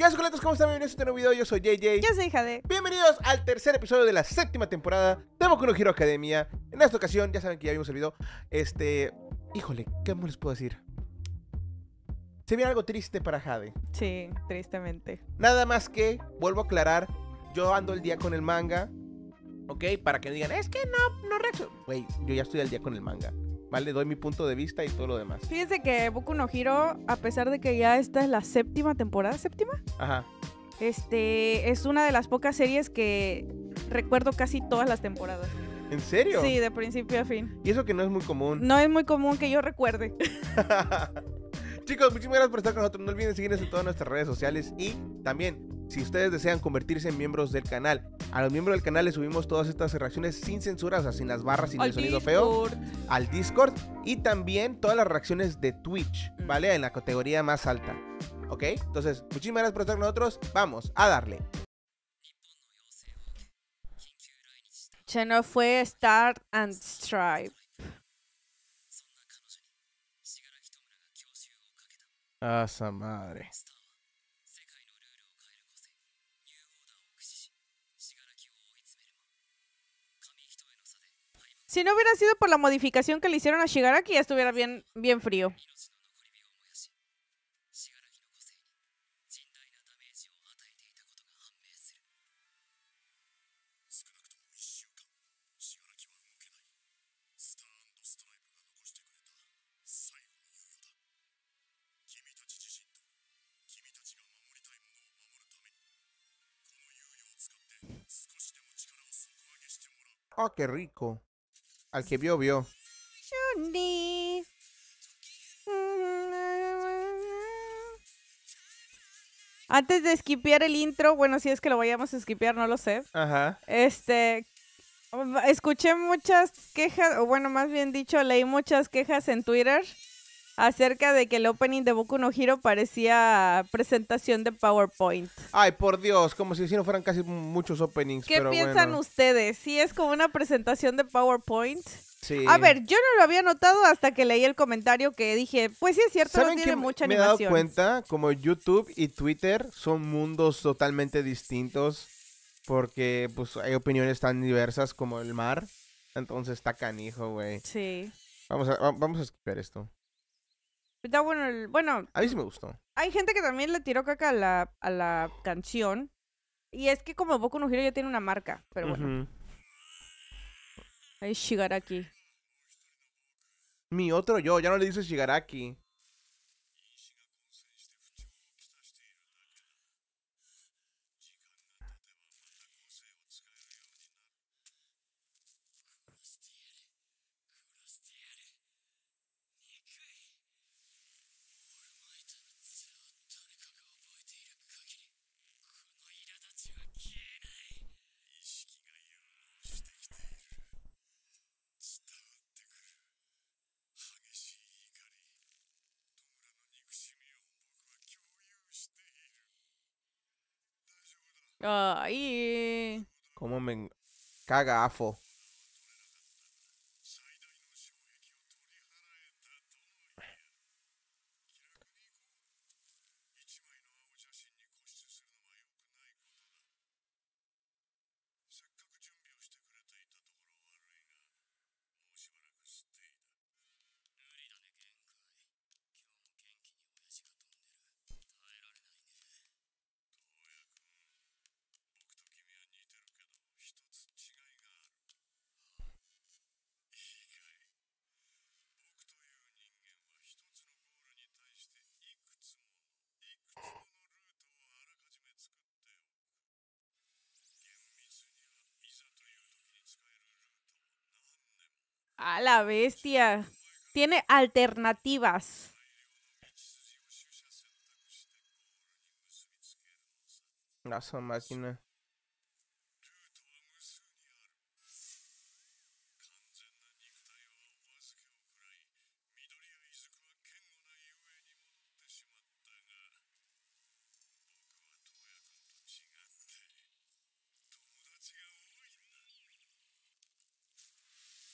¿Qué haces, ¿Cómo están? Bienvenidos a este nuevo video. Yo soy JJ. Yo soy Jade. Bienvenidos al tercer episodio de la séptima temporada de Boku no Hero Academia. En esta ocasión, ya saben que ya vimos el video. Este. Híjole, ¿qué más les puedo decir? Se viene algo triste para Jade. Sí, tristemente. Nada más que, vuelvo a aclarar, yo ando el día con el manga. ¿Ok? Para que digan, es que no, no reacciono. Güey, yo ya estoy al día con el manga. ¿vale? Doy mi punto de vista y todo lo demás. Fíjense que Boku no Hiro, a pesar de que ya esta es la séptima temporada, ¿séptima? Ajá. Este, es una de las pocas series que recuerdo casi todas las temporadas. ¿En serio? Sí, de principio a fin. Y eso que no es muy común. No es muy común que yo recuerde. Chicos, muchísimas gracias por estar con nosotros. No olviden seguirnos en todas nuestras redes sociales y también si ustedes desean convertirse en miembros del canal. A los miembros del canal les subimos todas estas reacciones sin censura, o sea, sin las barras, sin el sonido feo, al Discord y también todas las reacciones de Twitch, mm. ¿vale? En la categoría más alta. ¿Ok? Entonces, muchísimas gracias por estar con nosotros. Vamos a darle. no fue Start and Stripe. ¡Ah, esa madre. Si no hubiera sido por la modificación que le hicieron a Shigaraki, ya estuviera bien, bien frío. ¡Ah, qué rico! Al que vio, vio. Antes de esquipear el intro, bueno, si es que lo vayamos a esquipear, no lo sé. Ajá. Este, escuché muchas quejas, o bueno, más bien dicho, leí muchas quejas en Twitter acerca de que el opening de Boku no Hero parecía presentación de PowerPoint. Ay, por Dios, como si no fueran casi muchos openings. ¿Qué piensan ustedes? ¿Si es como una presentación de PowerPoint? Sí. A ver, yo no lo había notado hasta que leí el comentario que dije, pues sí es cierto, no tiene mucha me animación. Me he dado cuenta, como YouTube y Twitter son mundos totalmente distintos porque pues hay opiniones tan diversas como el mar. Entonces está canijo, güey. Sí. Vamos a, vamos a esto. Está bueno Bueno. A mí sí me gustó. Hay gente que también le tiró caca a la, canción. Y es que como Boku no Hero ya tiene una marca, pero bueno. ahí -huh. Shigaraki. Mi otro yo, ya no le dice Shigaraki. Ay. Como me cagafo. A la bestia. Tiene alternativas. máquina.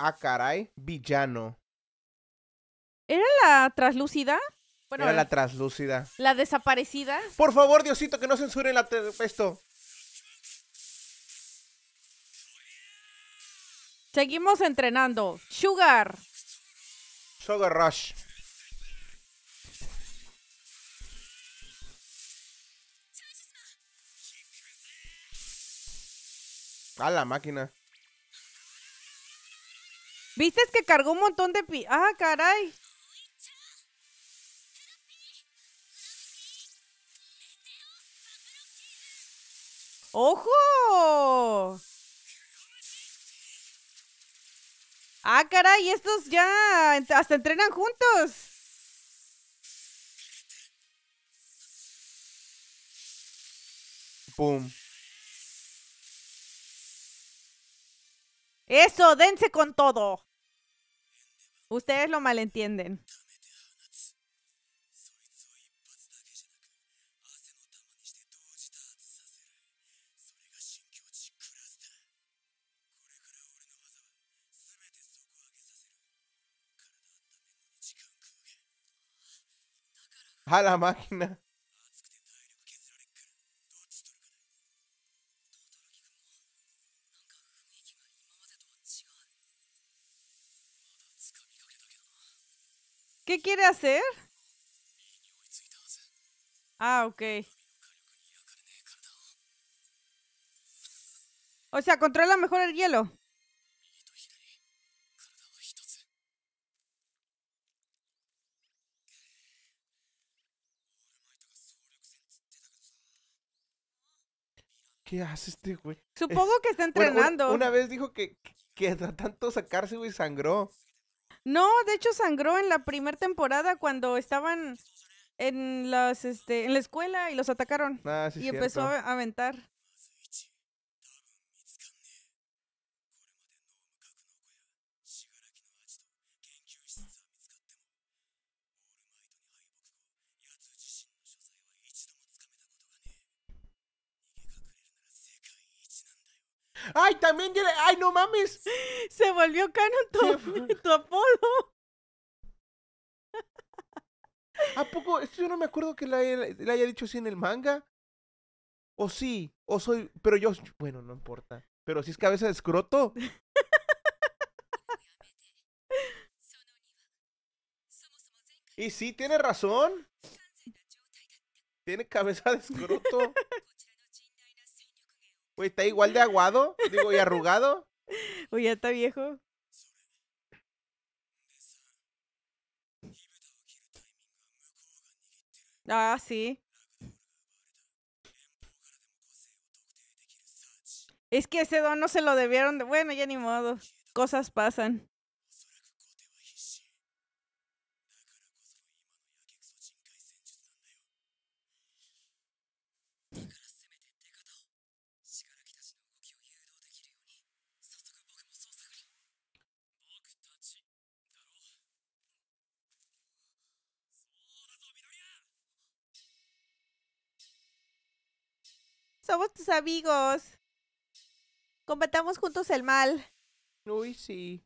Ah, caray, villano. ¿Era la traslúcida? Era eh, la traslúcida. ¿La desaparecida? Por favor, Diosito, que no censuren la esto. Seguimos entrenando. Sugar. Sugar Rush. A la máquina. ¿Viste que cargó un montón de pi... ¡Ah, caray! ¡Ojo! ¡Ah, caray! Estos ya hasta entrenan juntos. ¡Pum! Eso, dense con todo. Ustedes lo malentienden. A la máquina. ¿Qué quiere hacer? Ah, ok. O sea, controla mejor el hielo. ¿Qué hace este güey? Supongo que está entrenando. una, vez dijo que, que, que tanto sacarse, güey, sangró. No, de hecho sangró en la primera temporada cuando estaban en las este en la escuela y los atacaron ah, y empezó a aventar. ¡Ay, también! ¡Ay, no mames! Se volvió canon tu, apodo. ¿A poco? Esto yo no me acuerdo que le haya, dicho así en el manga. O sí, o soy. Pero yo. Bueno, no importa. Pero si es cabeza de escroto. y sí, tiene razón. Tiene cabeza de escroto. Güey, está igual de aguado, digo, y arrugado. Uy, ya está viejo. Ah, sí. Es que ese don no se lo debieron de... Bueno, ya ni modo. Cosas pasan. Somos tus amigos. Combatamos juntos el mal. Uy, sí.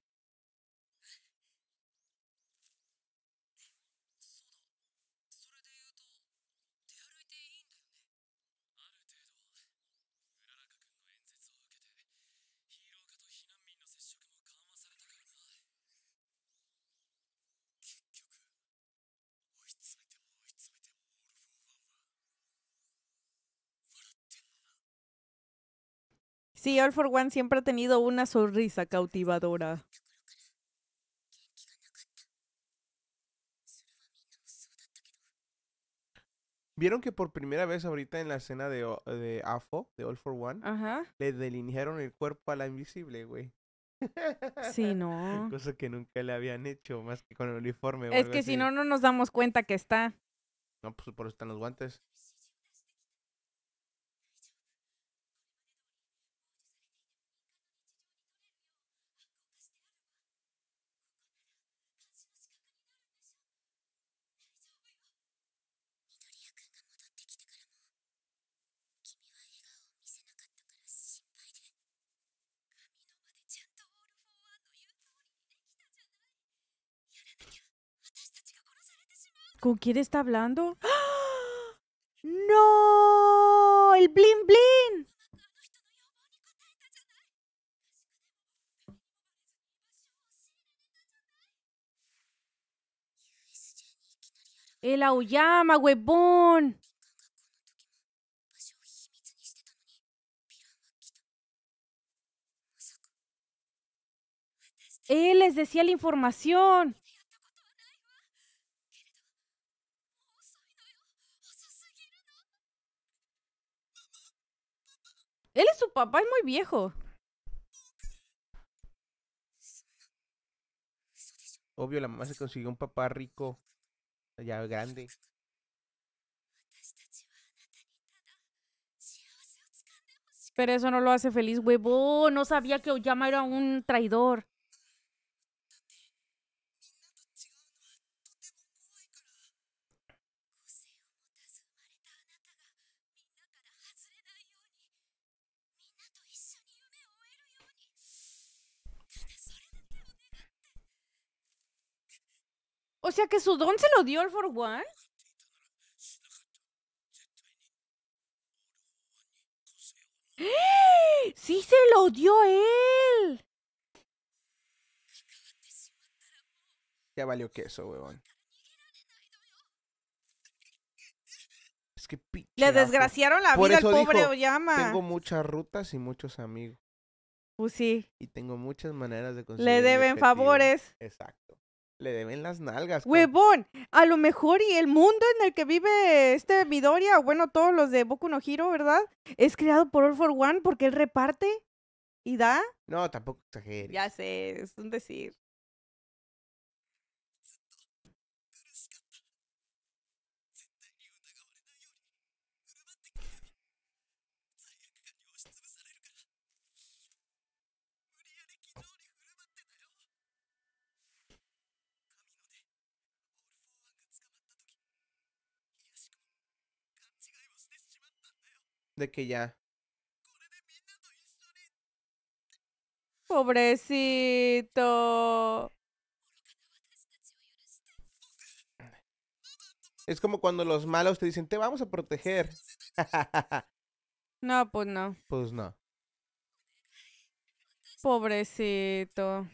Sí, All for One siempre ha tenido una sonrisa cautivadora. Vieron que por primera vez ahorita en la escena de, AFO, de All for One, Ajá. le delinearon el cuerpo a la invisible, güey. Sí, no. Cosa que nunca le habían hecho, más que con el uniforme. Es que si no, no nos damos cuenta que está. No, pues por eso están los guantes. ¿Con quién está hablando? ¡No! ¡El blin blin! El Aoyama, huevón. Él les decía la información. papá es muy viejo. Obvio, la mamá se consiguió un papá rico, ya grande. Pero eso no lo hace feliz, huevo. No sabía que Oyama era un traidor. O sea que su don se lo dio el For One. ¡Sí se lo dio él! Ya valió queso, weón. Es que Le desgraciaron la vida al pobre Tengo muchas rutas y muchos amigos. Pues sí. Y tengo muchas maneras de conseguir. Le deben favores. Exacto le deben las nalgas. Huevón, a lo mejor y el mundo en el que vive este Midoriya, bueno, todos los de Boku no Hero, ¿verdad? Es creado por All for One porque él reparte y da. No, tampoco exageres. Ya sé, es un decir. que ya. Pobrecito. Es como cuando los malos te dicen, te vamos a proteger. no, pues no. Pues no. Pobrecito.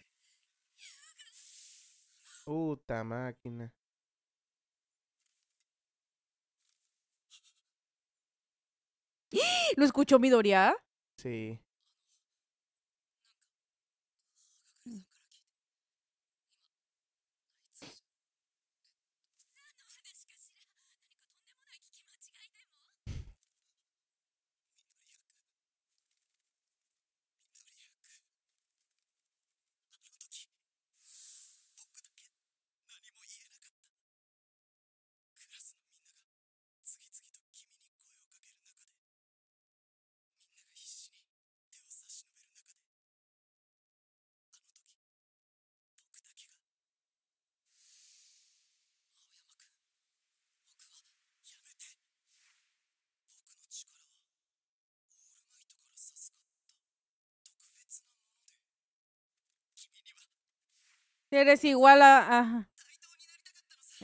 Puta máquina. ¿Lo escuchó Midoriya? Sí. Eres igual a...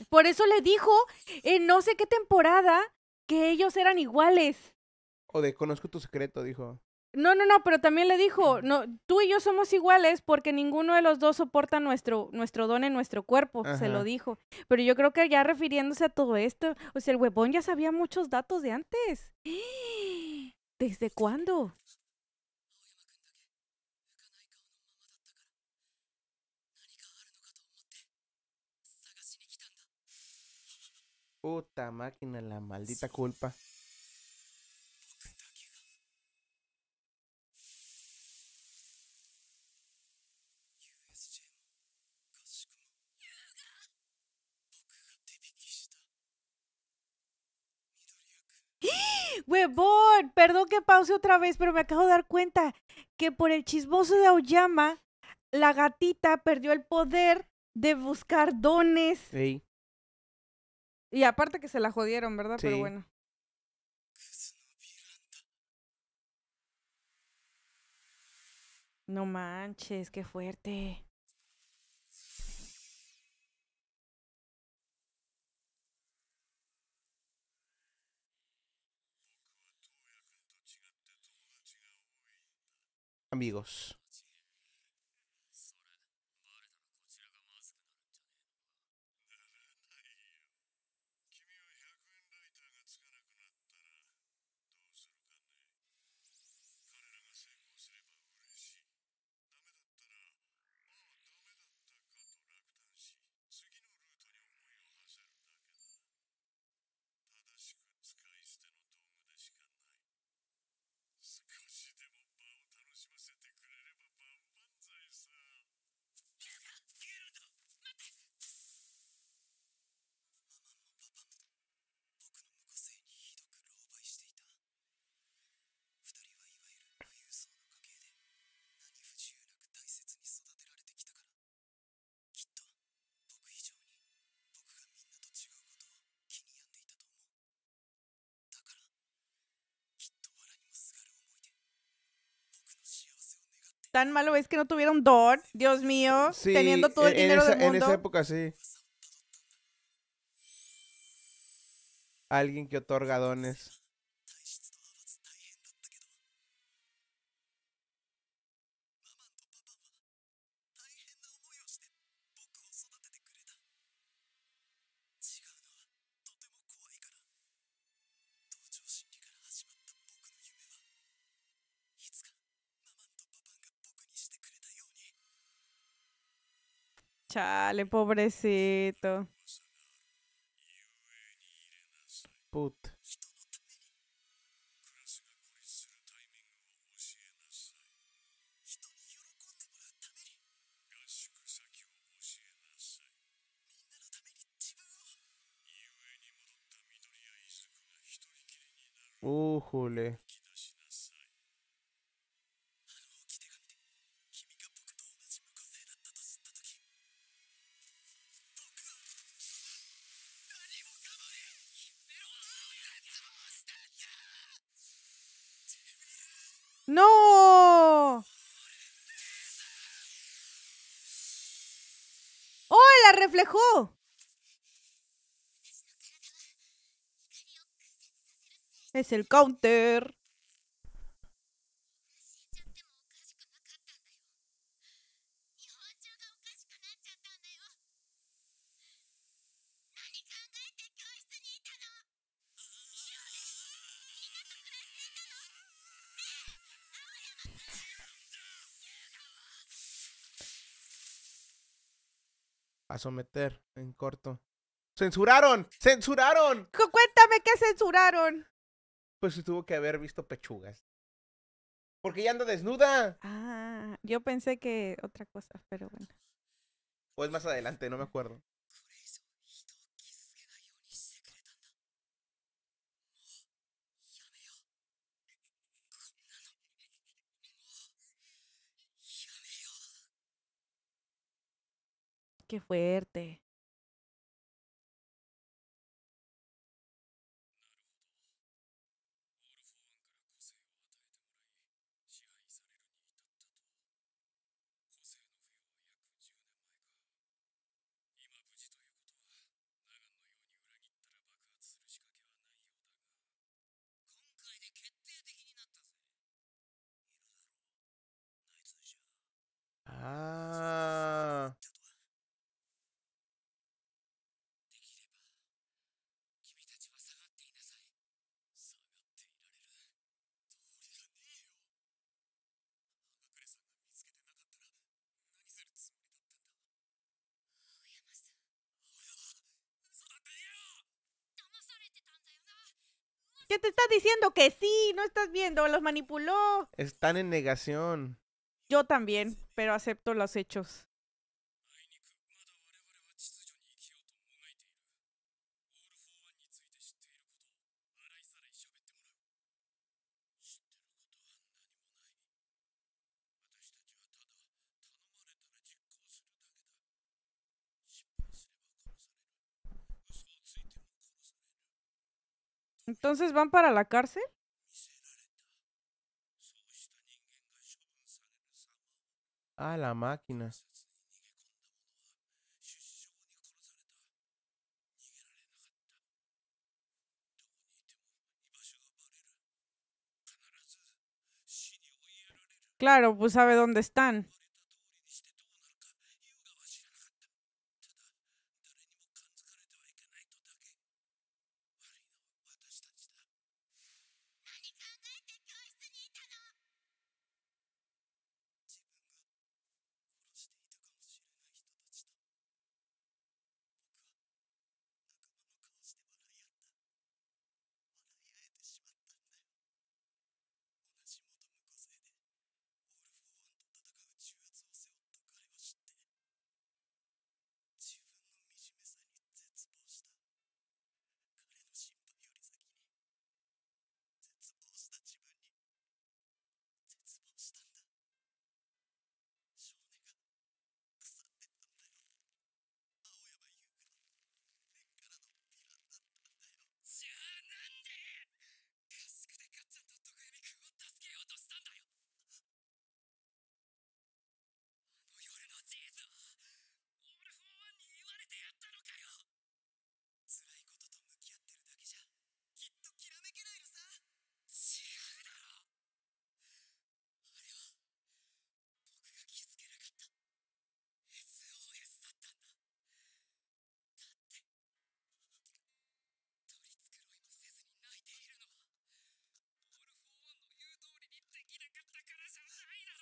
Por eso le dijo en no sé qué temporada que ellos eran iguales. O de conozco tu secreto, dijo. No, no, no, pero también le dijo, no, tú y yo somos iguales porque ninguno de los dos soporta nuestro, nuestro don en nuestro cuerpo, se lo dijo. Pero yo creo que ya refiriéndose a todo esto, o sea, el huevón ya sabía muchos datos de antes. ¿Desde cuándo? Puta máquina, la maldita culpa. ¡Huevón! Perdón que pause otra vez, pero me acabo de dar cuenta que por el chismoso de Aoyama, la gatita perdió el poder de buscar dones. Sí. Y aparte que se la jodieron, ¿verdad? Pero bueno. No manches, qué fuerte. Amigos. Tan malo es que no tuvieron don, Dios mío, teniendo todo el e-, dinero esa, del mundo. En esa época sí. Alguien que otorga dones. Chale, pobrecito. Put. Uh, Uh, ¡No! ¡Oh, la reflejó! Es el counter. a someter en corto. ¡Censuraron! ¡Censuraron! Cuéntame qué censuraron. Pues tuvo que haber visto pechugas. Porque ya anda desnuda. Ah, yo pensé que otra cosa, pero bueno. Pues más adelante, no me acuerdo. Qué fuerte. te estás diciendo que sí? No estás viendo, los manipuló. Están en negación. Yo también, pero acepto los hechos. Entonces van para la cárcel. Ah, la máquina. Claro, pues sabe dónde están.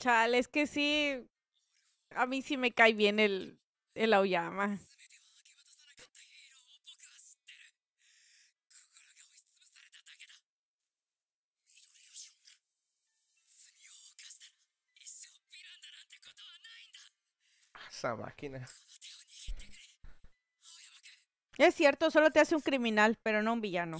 Chale, es que sí, a mí sí me cae bien el, el Aoyama. Ah, esa máquina. Es cierto, solo te hace un criminal, pero no un villano.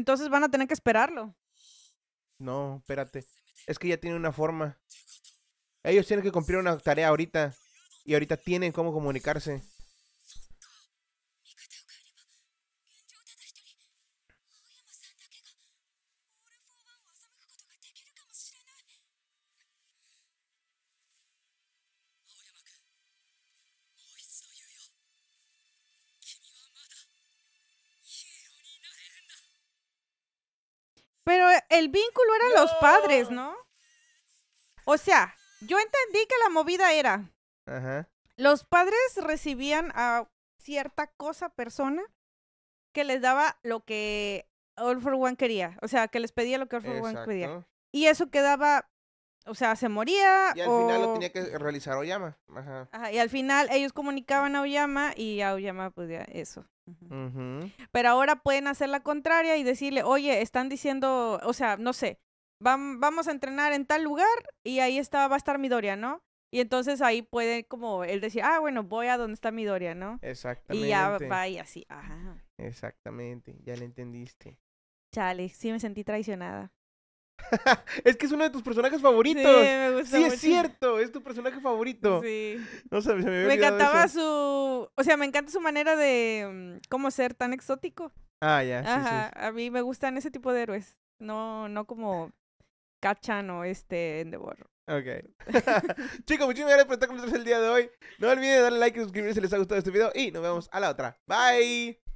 Entonces van a tener que esperarlo. No, espérate. Es que ya tienen una forma. Ellos tienen que cumplir una tarea ahorita. Y ahorita tienen cómo comunicarse. el vínculo era los padres, ¿no? O sea, yo entendí que la movida era. Ajá. Los padres recibían a cierta cosa, persona, que les daba lo que All for One quería. O sea, que les pedía lo que All for One pedía. Y eso quedaba o sea, se moría. Y al final lo tenía que realizar Oyama. Ajá. Ajá. Y al final ellos comunicaban a Oyama y a Oyama, pues ya, eso. Pero ahora pueden hacer la contraria y decirle, oye, están diciendo, o sea, no sé, vamos a entrenar en tal lugar y ahí está, va a estar Doria, ¿no? Y entonces ahí puede como él decir, ah, bueno, voy a donde está Doria, ¿no? Exactamente. Y ya va y así, ajá. Exactamente, ya le entendiste. Chale, sí me sentí traicionada. es que es uno de tus personajes favoritos. Sí, me gusta sí es cierto, es tu personaje favorito. Sí. No sé, me, me encantaba su, o sea, me encanta su manera de mm, cómo ser tan exótico. Ah, ya. Ajá, sí, a mí me gustan ese tipo de héroes, no no como Cachan o este Endeavor. Ok. Chicos, muchísimas gracias por estar con nosotros el día de hoy. No olviden darle like y suscribirse si les ha gustado este video y nos vemos a la otra. Bye.